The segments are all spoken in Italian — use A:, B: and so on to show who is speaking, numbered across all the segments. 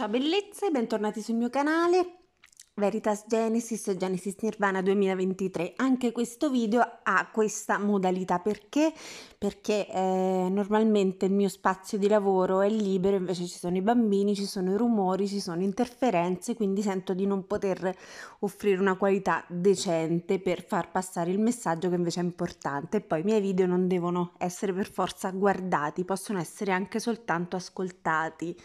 A: Ciao bellezze, bentornati sul mio canale Veritas Genesis Genesis Nirvana 2023. Anche questo video ha questa modalità perché? Perché eh, normalmente il mio spazio di lavoro è libero, invece ci sono i bambini, ci sono i rumori, ci sono interferenze, quindi sento di non poter offrire una qualità decente per far passare il messaggio che invece è importante. poi i miei video non devono essere per forza guardati, possono essere anche soltanto ascoltati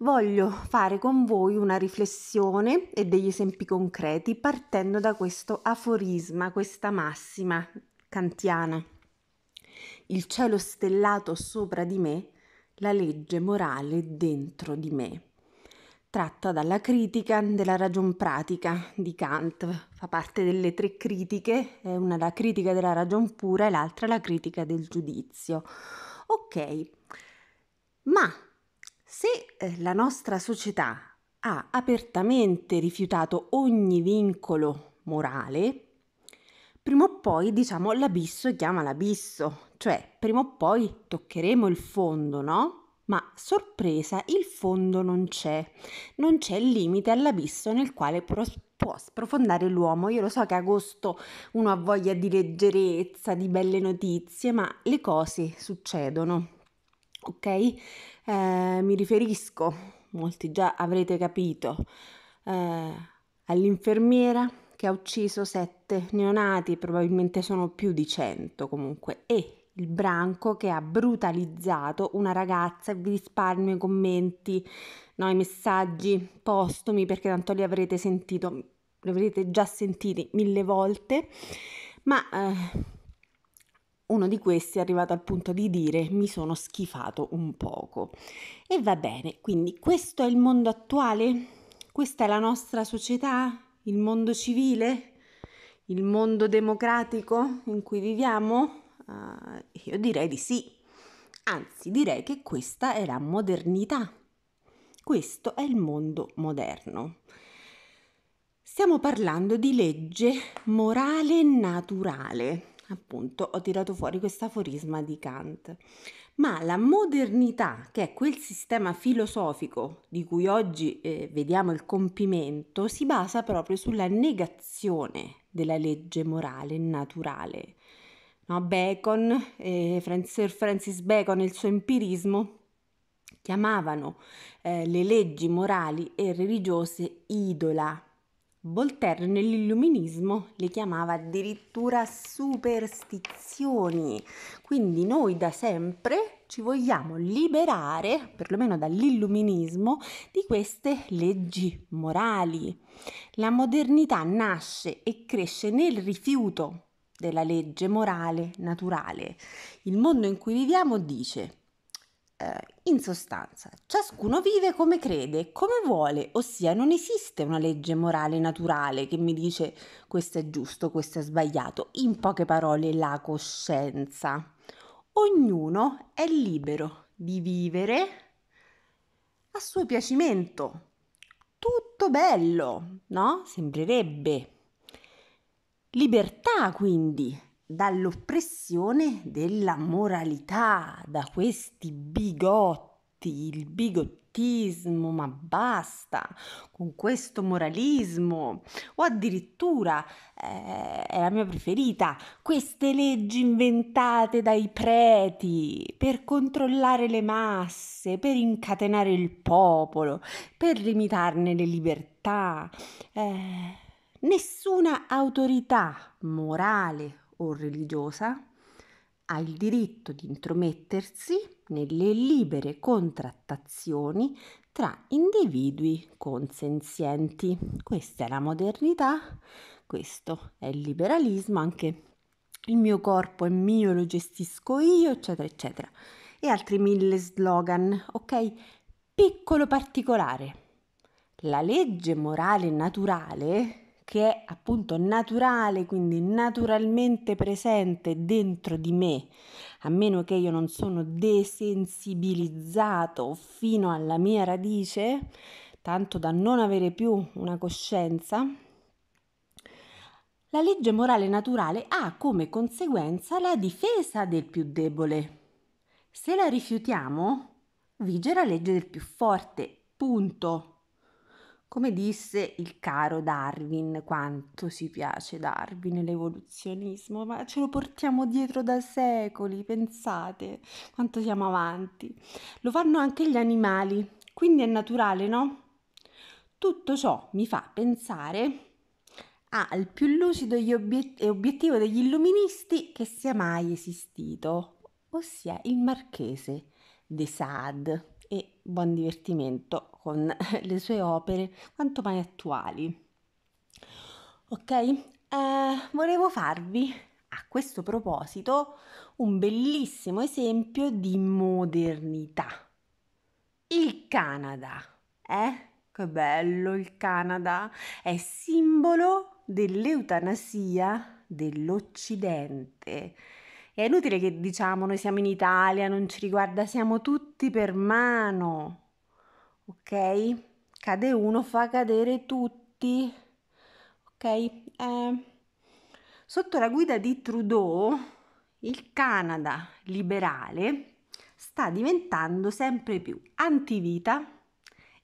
A: voglio fare con voi una riflessione e degli esempi concreti partendo da questo aforisma, questa massima kantiana. Il cielo stellato sopra di me, la legge morale dentro di me. Tratta dalla critica della ragion pratica di Kant, fa parte delle tre critiche, una la critica della ragion pura e l'altra la critica del giudizio. Ok, ma se eh, la nostra società ha apertamente rifiutato ogni vincolo morale, prima o poi, diciamo, l'abisso chiama l'abisso, cioè prima o poi toccheremo il fondo, no? Ma sorpresa, il fondo non c'è, non c'è il limite all'abisso nel quale pros- può sprofondare l'uomo. Io lo so che agosto uno ha voglia di leggerezza, di belle notizie, ma le cose succedono ok? Eh, mi riferisco, molti già avrete capito, eh, all'infermiera che ha ucciso sette neonati, probabilmente sono più di cento comunque, e il branco che ha brutalizzato una ragazza, vi risparmio i commenti, no, i messaggi postumi perché tanto li avrete sentito, li avrete già sentiti mille volte, ma eh, uno di questi è arrivato al punto di dire mi sono schifato un poco. E va bene, quindi questo è il mondo attuale? Questa è la nostra società? Il mondo civile? Il mondo democratico in cui viviamo? Uh, io direi di sì. Anzi, direi che questa è la modernità. Questo è il mondo moderno. Stiamo parlando di legge morale naturale appunto ho tirato fuori questo aforisma di Kant. Ma la modernità, che è quel sistema filosofico di cui oggi eh, vediamo il compimento, si basa proprio sulla negazione della legge morale naturale. No, Bacon, eh, Sir Francis Bacon e il suo empirismo chiamavano eh, le leggi morali e religiose idola, Voltaire nell'illuminismo le chiamava addirittura superstizioni, quindi noi da sempre ci vogliamo liberare, perlomeno dall'illuminismo, di queste leggi morali. La modernità nasce e cresce nel rifiuto della legge morale naturale. Il mondo in cui viviamo dice eh, in sostanza, ciascuno vive come crede, come vuole, ossia non esiste una legge morale naturale che mi dice questo è giusto, questo è sbagliato, in poche parole la coscienza. Ognuno è libero di vivere a suo piacimento. Tutto bello, no? Sembrerebbe. Libertà quindi dall'oppressione della moralità, da questi bigotti, il bigottismo, ma basta con questo moralismo, o addirittura, eh, è la mia preferita, queste leggi inventate dai preti per controllare le masse, per incatenare il popolo, per limitarne le libertà. Eh, nessuna autorità morale o religiosa ha il diritto di intromettersi nelle libere contrattazioni tra individui consenzienti. Questa è la modernità, questo è il liberalismo, anche il mio corpo è mio, lo gestisco io, eccetera, eccetera. E altri mille slogan, ok? Piccolo particolare. La legge morale naturale che è appunto naturale, quindi naturalmente presente dentro di me, a meno che io non sono desensibilizzato fino alla mia radice, tanto da non avere più una coscienza, la legge morale naturale ha come conseguenza la difesa del più debole. Se la rifiutiamo, vige la legge del più forte, punto. Come disse il caro Darwin, quanto si piace Darwin e l'evoluzionismo, ma ce lo portiamo dietro da secoli, pensate quanto siamo avanti. Lo fanno anche gli animali, quindi è naturale, no? Tutto ciò mi fa pensare al più lucido e obiettivo degli illuministi che sia mai esistito, ossia il marchese de Sade. E buon divertimento con le sue opere quanto mai attuali. Ok? Eh, volevo farvi a questo proposito un bellissimo esempio di modernità. Il Canada, eh? Che bello il Canada! È simbolo dell'eutanasia dell'Occidente. È inutile che diciamo noi siamo in Italia, non ci riguarda, siamo tutti per mano ok? Cade uno, fa cadere tutti, ok? Eh, sotto la guida di Trudeau, il Canada liberale sta diventando sempre più antivita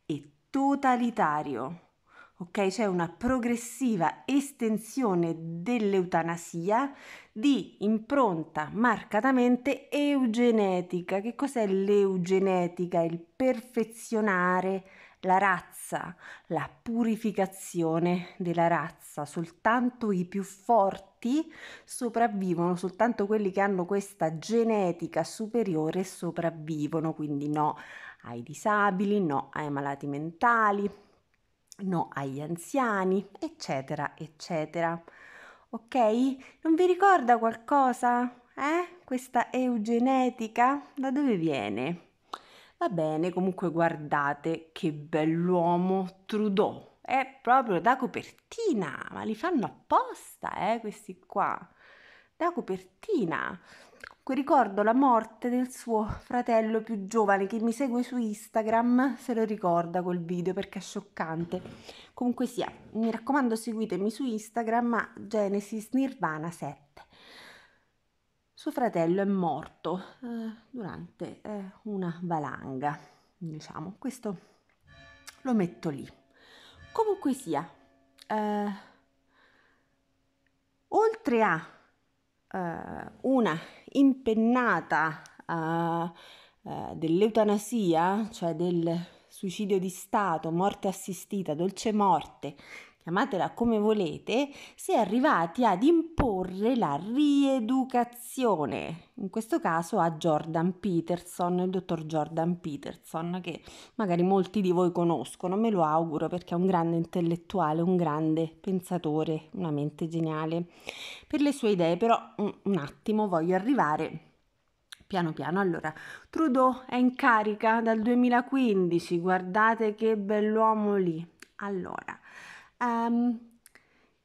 A: e totalitario ok? C'è una progressiva estensione dell'eutanasia di impronta marcatamente eugenetica. Che cos'è l'eugenetica? Il perfezionare la razza, la purificazione della razza. Soltanto i più forti sopravvivono, soltanto quelli che hanno questa genetica superiore sopravvivono, quindi no ai disabili, no ai malati mentali, no agli anziani, eccetera, eccetera. Ok? Non vi ricorda qualcosa? Eh? Questa eugenetica? Da dove viene? Va bene, comunque guardate che bell'uomo Trudeau. È proprio da copertina, ma li fanno apposta, eh, questi qua. Da copertina. Ecco, ricordo la morte del suo fratello più giovane che mi segue su Instagram, se lo ricorda quel video perché è scioccante. Comunque sia, mi raccomando seguitemi su Instagram a Genesis Nirvana 7. Suo fratello è morto eh, durante eh, una valanga, diciamo, questo lo metto lì. Comunque sia, eh, oltre a eh, una impennata uh, uh, dell'eutanasia, cioè del suicidio di Stato, morte assistita, dolce morte, chiamatela come volete, si è arrivati ad imporre la rieducazione, in questo caso a Jordan Peterson, il dottor Jordan Peterson, che magari molti di voi conoscono, me lo auguro perché è un grande intellettuale, un grande pensatore, una mente geniale. Per le sue idee però mm, un attimo voglio arrivare piano piano. Allora, Trudeau è in carica dal 2015, guardate che bell'uomo lì. Allora, um,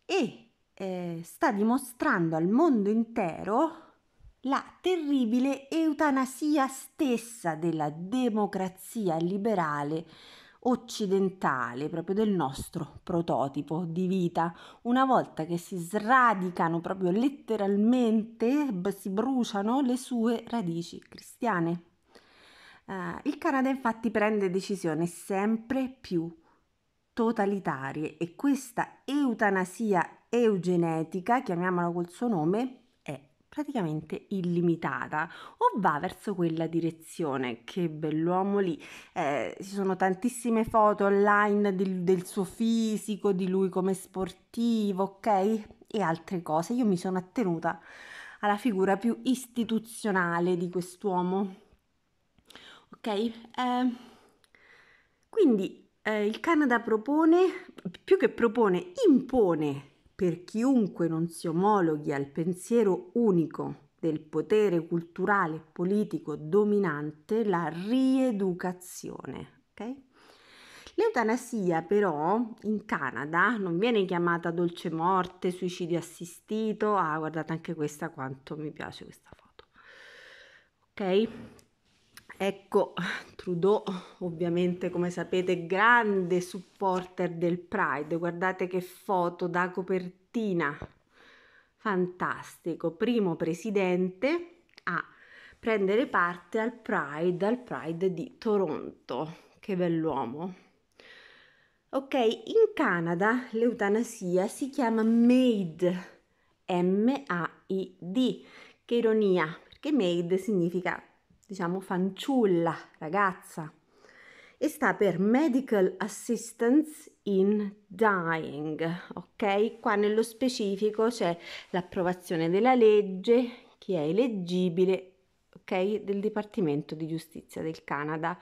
A: e eh, sta dimostrando al mondo intero la terribile eutanasia stessa della democrazia liberale occidentale, proprio del nostro prototipo di vita. Una volta che si sradicano proprio letteralmente, si bruciano le sue radici cristiane. Uh, il Canada infatti prende decisioni sempre più totalitarie e questa eutanasia eugenetica, chiamiamola col suo nome, è praticamente illimitata o va verso quella direzione. Che bell'uomo lì! Eh, ci sono tantissime foto online del, del suo fisico, di lui come sportivo, ok? E altre cose. Io mi sono attenuta alla figura più istituzionale di quest'uomo. Ok? Eh, quindi eh, il Canada propone, più che propone, impone per chiunque non si omologhi al pensiero unico del potere culturale e politico dominante la rieducazione. Okay? L'eutanasia però in Canada non viene chiamata dolce morte, suicidio assistito, ah guardate anche questa quanto mi piace questa foto, ok? Ecco, Trudeau, ovviamente come sapete, grande supporter del Pride. Guardate che foto da copertina. Fantastico, primo presidente a prendere parte al Pride, al Pride di Toronto. Che bell'uomo. Ok, in Canada l'eutanasia si chiama MAID, M-A-I-D. Che ironia, perché MAID significa diciamo fanciulla, ragazza, e sta per Medical Assistance in Dying, ok? Qua nello specifico c'è l'approvazione della legge che è eleggibile, ok? Del Dipartimento di Giustizia del Canada.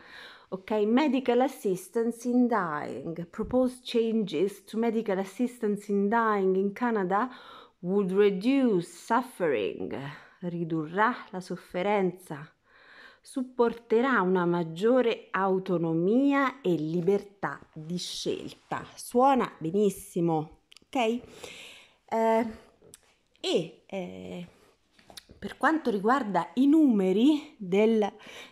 A: Ok, medical assistance in dying. Proposed changes to medical assistance in dying in Canada would reduce suffering, ridurrà la sofferenza, supporterà una maggiore autonomia e libertà di scelta. Suona benissimo, ok? Eh, e eh, per quanto riguarda i numeri del,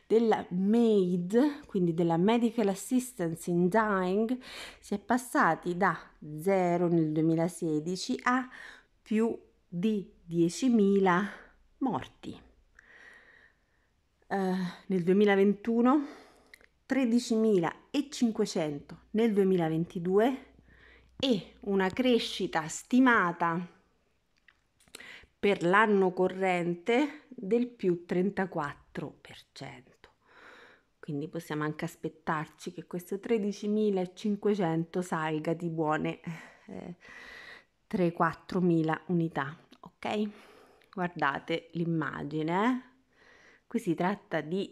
A: della MAID, quindi della Medical Assistance in Dying, si è passati da 0 nel 2016 a più di 10.000 morti. Eh, nel 2021, 13.500 nel 2022 e una crescita stimata per l'anno corrente del più 34%. Quindi possiamo anche aspettarci che questo 13.500 salga di buone eh, 3-4.000 unità, ok? Guardate l'immagine, eh? Qui si tratta di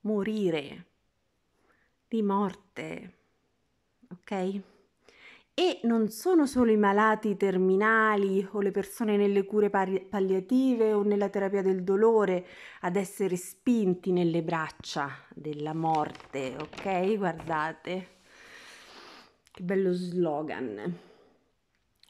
A: morire, di morte, ok? E non sono solo i malati terminali o le persone nelle cure palliative o nella terapia del dolore ad essere spinti nelle braccia della morte, ok? Guardate, che bello slogan.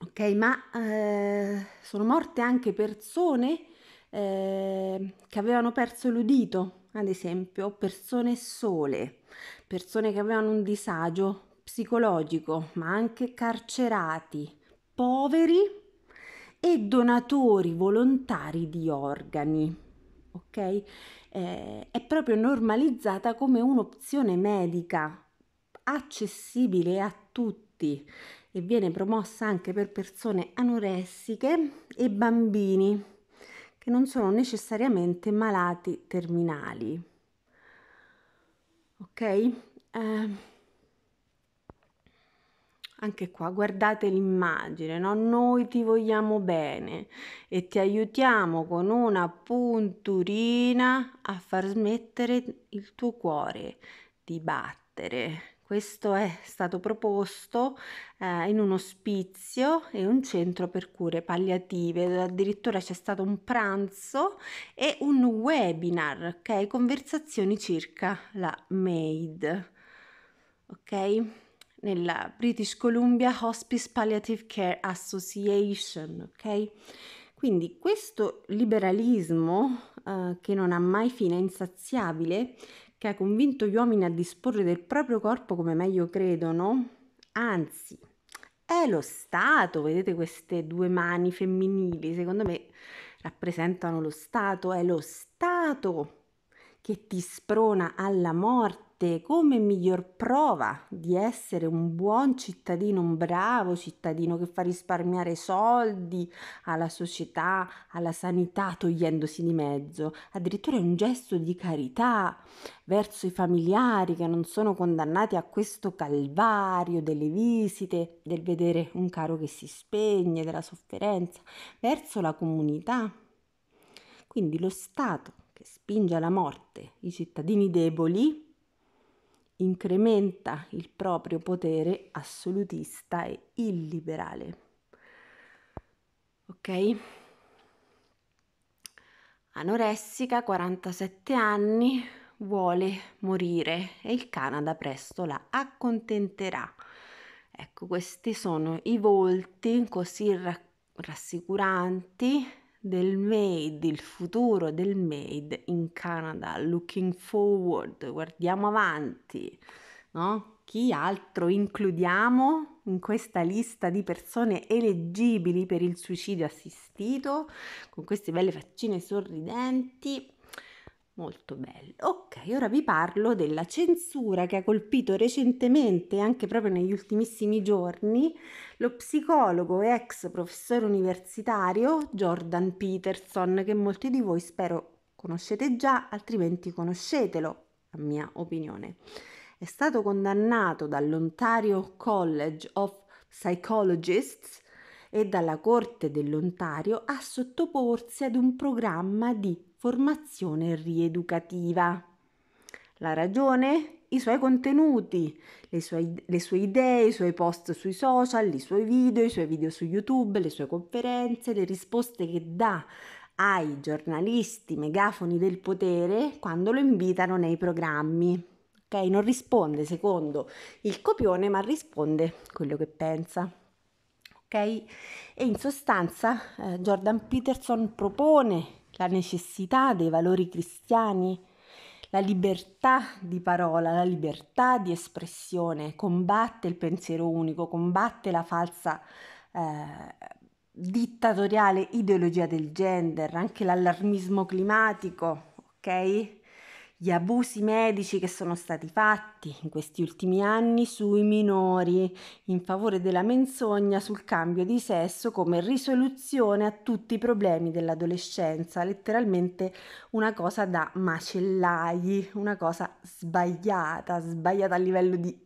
A: Ok, ma eh, sono morte anche persone Ehm, che avevano perso l'udito, ad esempio, persone sole, persone che avevano un disagio psicologico, ma anche carcerati, poveri e donatori volontari di organi. Ok? Eh, è proprio normalizzata come un'opzione medica accessibile a tutti e viene promossa anche per persone anoressiche e bambini che non sono necessariamente malati terminali. Ok? Eh, anche qua guardate l'immagine, no? noi ti vogliamo bene e ti aiutiamo con una punturina a far smettere il tuo cuore di battere. Questo è stato proposto eh, in un ospizio e un centro per cure palliative, addirittura c'è stato un pranzo e un webinar, ok? Conversazioni circa la MAID, ok? Nella British Columbia Hospice Palliative Care Association, ok? Quindi questo liberalismo eh, che non ha mai fine, insaziabile, che ha convinto gli uomini a disporre del proprio corpo come meglio credono? Anzi, è lo Stato, vedete queste due mani femminili, secondo me rappresentano lo Stato, è lo Stato che ti sprona alla morte parte come miglior prova di essere un buon cittadino, un bravo cittadino che fa risparmiare soldi alla società, alla sanità, togliendosi di mezzo. Addirittura è un gesto di carità verso i familiari che non sono condannati a questo calvario delle visite, del vedere un caro che si spegne, della sofferenza, verso la comunità. Quindi lo Stato spinge alla morte i cittadini deboli incrementa il proprio potere assolutista e illiberale. Ok? Anoressica, 47 anni, vuole morire e il Canada presto la accontenterà. Ecco, questi sono i volti così ra- rassicuranti del made, il futuro del made in Canada, looking forward, guardiamo avanti, no? Chi altro includiamo in questa lista di persone elegibili per il suicidio assistito con queste belle faccine sorridenti? Molto bello. Ok, ora vi parlo della censura che ha colpito recentemente, anche proprio negli ultimissimi giorni, lo psicologo e ex professore universitario Jordan Peterson, che molti di voi spero conoscete già, altrimenti conoscetelo, a mia opinione. È stato condannato dall'Ontario College of Psychologists e dalla Corte dell'Ontario a sottoporsi ad un programma di formazione rieducativa. La ragione? I suoi contenuti, le sue, le sue, idee, i suoi post sui social, i suoi video, i suoi video su YouTube, le sue conferenze, le risposte che dà ai giornalisti megafoni del potere quando lo invitano nei programmi. Okay? Non risponde secondo il copione, ma risponde quello che pensa ok? E in sostanza eh, Jordan Peterson propone la necessità dei valori cristiani, la libertà di parola, la libertà di espressione, combatte il pensiero unico, combatte la falsa eh, dittatoriale ideologia del gender, anche l'allarmismo climatico, ok? gli abusi medici che sono stati fatti in questi ultimi anni sui minori in favore della menzogna sul cambio di sesso come risoluzione a tutti i problemi dell'adolescenza, letteralmente una cosa da macellai, una cosa sbagliata, sbagliata a livello di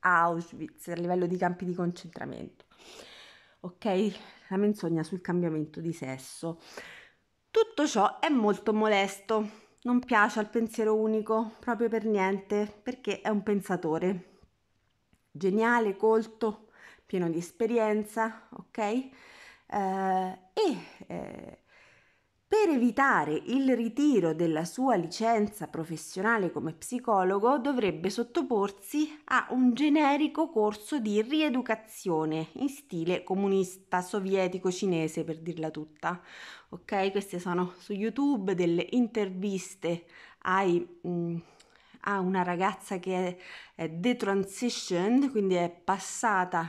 A: Auschwitz, a livello di campi di concentramento. Ok? La menzogna sul cambiamento di sesso. Tutto ciò è molto molesto non piace al pensiero unico proprio per niente perché è un pensatore geniale, colto, pieno di esperienza, ok? Eh, e eh, per evitare il ritiro della sua licenza professionale come psicologo dovrebbe sottoporsi a un generico corso di rieducazione in stile comunista sovietico cinese per dirla tutta, ok? Queste sono su YouTube delle interviste ai, mh, mm, a una ragazza che è, è detransitioned, quindi è passata,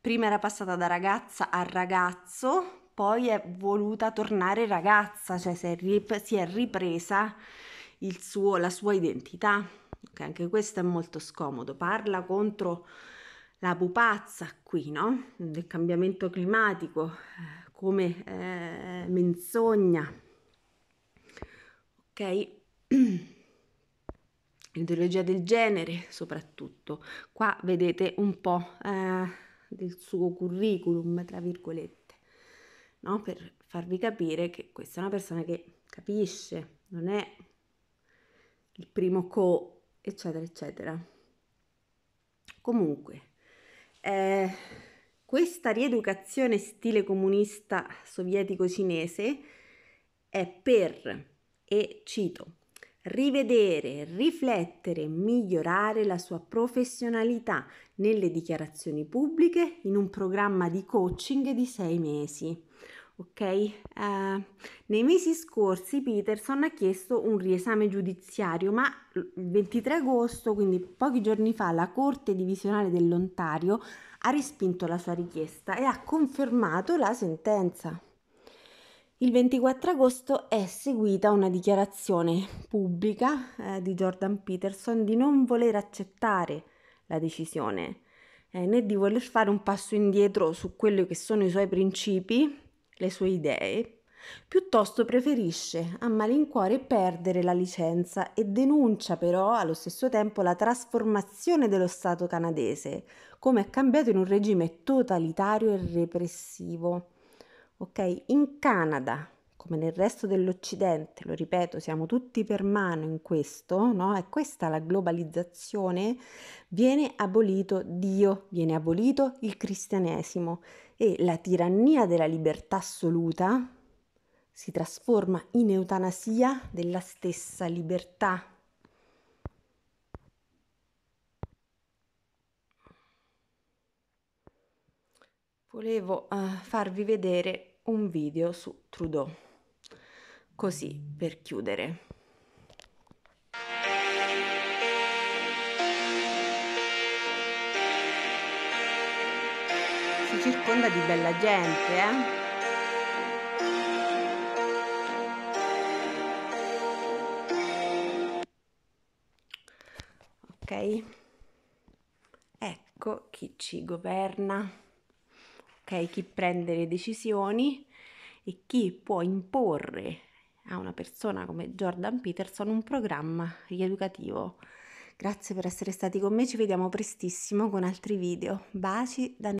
A: prima era passata da ragazza a ragazzo, poi è voluta tornare ragazza, cioè si è, rip- si è ripresa suo, la sua identità. Okay, anche questo è molto scomodo, parla contro la pupazza qui, no? Del cambiamento climatico, come eh, menzogna. Ok? Ideologia del genere soprattutto. Qua vedete un po' eh, del suo curriculum, tra virgolette, no? per farvi capire che questa è una persona che capisce, non è il primo co, eccetera, eccetera. Comunque, eh, questa rieducazione stile comunista sovietico-cinese è per, e cito, rivedere, riflettere, migliorare la sua professionalità nelle dichiarazioni pubbliche in un programma di coaching di sei mesi ok? Eh, nei mesi scorsi Peterson ha chiesto un riesame giudiziario, ma il 23 agosto, quindi pochi giorni fa, la Corte Divisionale dell'Ontario ha respinto la sua richiesta e ha confermato la sentenza. Il 24 agosto è seguita una dichiarazione pubblica eh, di Jordan Peterson di non voler accettare la decisione eh, né di voler fare un passo indietro su quelli che sono i suoi principi le sue idee, piuttosto preferisce a malincuore perdere la licenza e denuncia però allo stesso tempo la trasformazione dello Stato canadese, come è cambiato in un regime totalitario e repressivo. Ok, in Canada come nel resto dell'Occidente, lo ripeto, siamo tutti per mano in questo, no? È questa la globalizzazione, viene abolito Dio, viene abolito il cristianesimo e la tirannia della libertà assoluta si trasforma in eutanasia della stessa libertà. Volevo uh, farvi vedere un video su Trudeau così per chiudere. Si circonda di bella gente, eh? Ok? Ecco chi ci governa, ok? Chi prende le decisioni e chi può imporre a una persona come Jordan Peterson un programma rieducativo. Grazie per essere stati con me, ci vediamo prestissimo con altri video. Baci da